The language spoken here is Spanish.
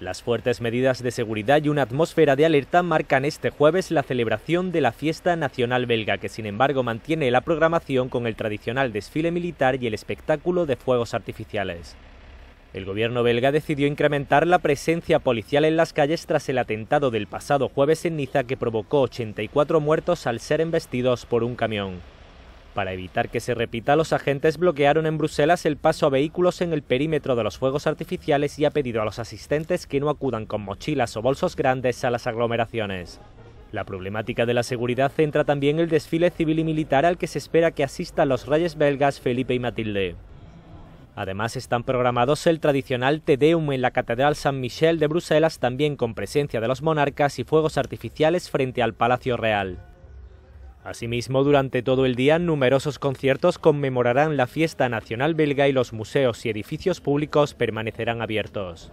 Las fuertes medidas de seguridad y una atmósfera de alerta marcan este jueves la celebración de la fiesta nacional belga, que sin embargo mantiene la programación con el tradicional desfile militar y el espectáculo de fuegos artificiales. El gobierno belga decidió incrementar la presencia policial en las calles tras el atentado del pasado jueves en Niza que provocó 84 muertos al ser embestidos por un camión. Para evitar que se repita, los agentes bloquearon en Bruselas el paso a vehículos en el perímetro de los fuegos artificiales y ha pedido a los asistentes que no acudan con mochilas o bolsos grandes a las aglomeraciones. La problemática de la seguridad centra también el desfile civil y militar al que se espera que asistan los reyes belgas Felipe y Matilde. Además están programados el tradicional Te Deum en la Catedral San Michel de Bruselas, también con presencia de los monarcas y fuegos artificiales frente al Palacio Real. Asimismo, durante todo el día, numerosos conciertos conmemorarán la fiesta nacional belga y los museos y edificios públicos permanecerán abiertos.